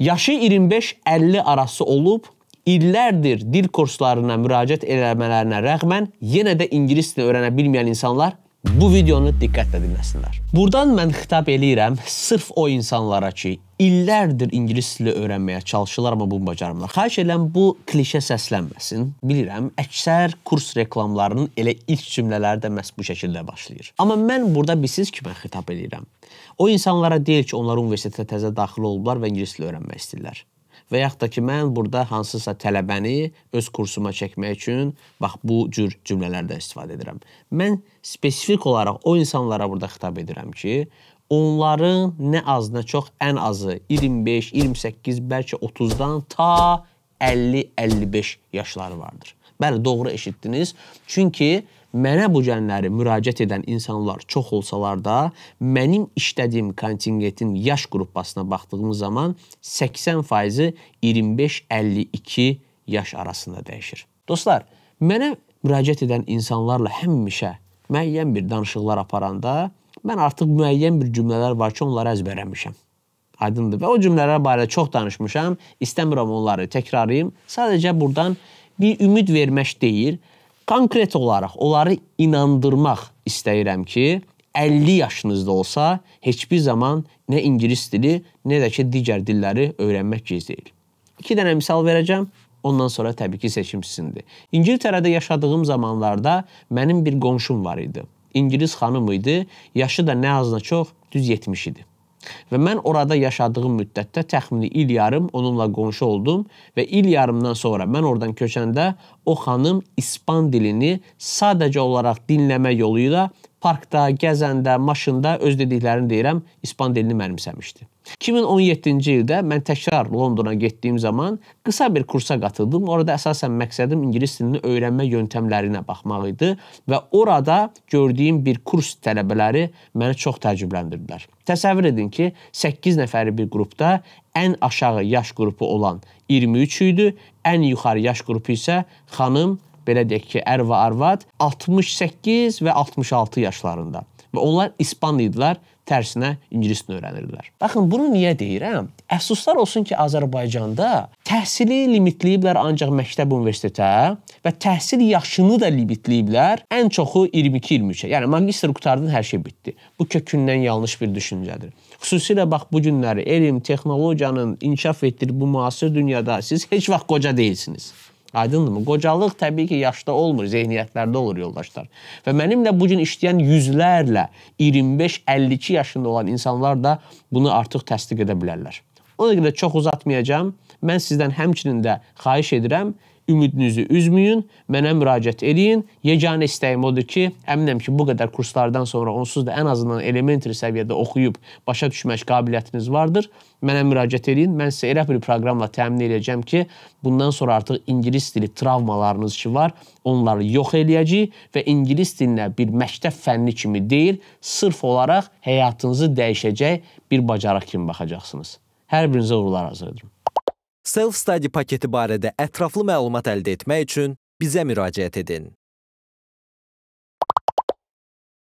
Yaşı 25-50 arası olub, illərdir dil kurslarına müraciət eləmələrinə rəğmən yenə də ingilis dilini öyrənə bilməyən insanlar Bu videonu diqqətlə dinləsinlər. Burdan mən xitab eləyirəm sırf o insanlara ki, illərdir ingilis dili öyrənməyə çalışırlar amma bunu bacarmırlar. Xahiş edirəm bu klişe səslənməsin. Bilirəm, əksər kurs reklamlarının elə ilk cümlələri də məhz bu şəkildə başlayır. Amma mən burada bilirsiniz ki, mən xitab eləyirəm. O insanlara deyil ki, onlar universitetə təzə daxil olublar və ingilis dili öyrənmək istəyirlər və yaxud da ki, mən burada hansısa tələbəni öz kursuma çəkmək üçün bax bu cür cümlələrdən istifadə edirəm. Mən spesifik olaraq o insanlara burada xitab edirəm ki, onların nə az, nə çox, ən azı 25, 28, bəlkə 30-dan ta 50-55 yaşları vardır. Bəli, doğru eşitdiniz. Çünki mənə bu gələnləri müraciət edən insanlar çox olsalar da, mənim işlədiyim kontingentin yaş qrupasına baxdığımız zaman 80%-i 25-52 yaş arasında dəyişir. Dostlar, mənə müraciət edən insanlarla həmişə müəyyən bir danışıqlar aparanda mən artıq müəyyən bir cümlələr var ki, onları əzbərləmişəm. Aydındır və o cümlələr barədə çox danışmışam. İstəmirəm onları təkrarlayım. Sadəcə burdan bir ümid vermək deyil, konkret olaraq onları inandırmaq istəyirəm ki, 50 yaşınızda olsa heç bir zaman nə ingilis dili, nə də ki digər dilləri öyrənmək gec deyil. 2 dənə misal verəcəm. Ondan sonra təbii ki seçim sizindir. İngiltərədə yaşadığım zamanlarda mənim bir qonşum var idi. İngilis xanım idi. Yaşı da nə azına çox, düz 70 idi. Və mən orada yaşadığım müddətdə təxmini il yarım onunla qonşu oldum və il yarımdan sonra mən oradan köçəndə o xanım ispan dilini sadəcə olaraq dinləmə yolu ilə parkda, gəzəndə, maşında öz dediklərini deyirəm, ispan dilini mənimsəmişdi. 2017-ci ildə mən təkrar Londona getdiyim zaman qısa bir kursa qatıldım. Orada əsasən məqsədim ingilis dilini öyrənmə yöntəmlərinə baxmaq idi və orada gördüyüm bir kurs tələbələri məni çox təəccübləndirdilər. Təsəvvür edin ki, 8 nəfərli bir qrupda ən aşağı yaş qrupu olan 23 idi, ən yuxarı yaş qrupu isə xanım belə deyək ki, ər və arvad 68 və 66 yaşlarında və onlar ispan idilər, tərsinə ingilis dilini öyrənirdilər. Baxın, bunu niyə deyirəm? Əfsuslar olsun ki, Azərbaycanda təhsili limitləyiblər ancaq məktəb universitetə və təhsil yaşını da limitləyiblər. Ən çoxu 22-23-ə. Yəni magistr qurtardın, hər şey bitdi. Bu kökündən yanlış bir düşüncədir. Xüsusilə bax bu günləri elm, texnologiyanın inkişaf etdirdiyi bu müasir dünyada siz heç vaxt qoca deyilsiniz. Aydındırmı? Qocalıq təbii ki, yaşda olmur, zehniyyətlərdə olur yoldaşlar. Və mənimlə bu gün işləyən yüzlərlə 25-52 yaşında olan insanlar da bunu artıq təsdiq edə bilərlər. Ona görə çox uzatmayacağam. Mən sizdən həmçinin də xahiş edirəm, ümidinizi üzməyin, mənə müraciət eləyin. Yeganə istəyim odur ki, əminəm ki, bu qədər kurslardan sonra onsuz da ən azından elementary səviyyədə oxuyub başa düşmək qabiliyyətiniz vardır. Mənə müraciət eləyin. Mən sizə elə bir proqramla təmin edəcəm ki, bundan sonra artıq ingilis dili travmalarınız ki var, onları yox eləyəcəyik və ingilis dilinə bir məktəb fənni kimi deyil, sırf olaraq həyatınızı dəyişəcək bir bacarıq kimi baxacaqsınız. Hər birinizə uğurlar arzu edirəm. Self-study paketi barədə ətraflı məlumat əldə etmək üçün bizə müraciət edin.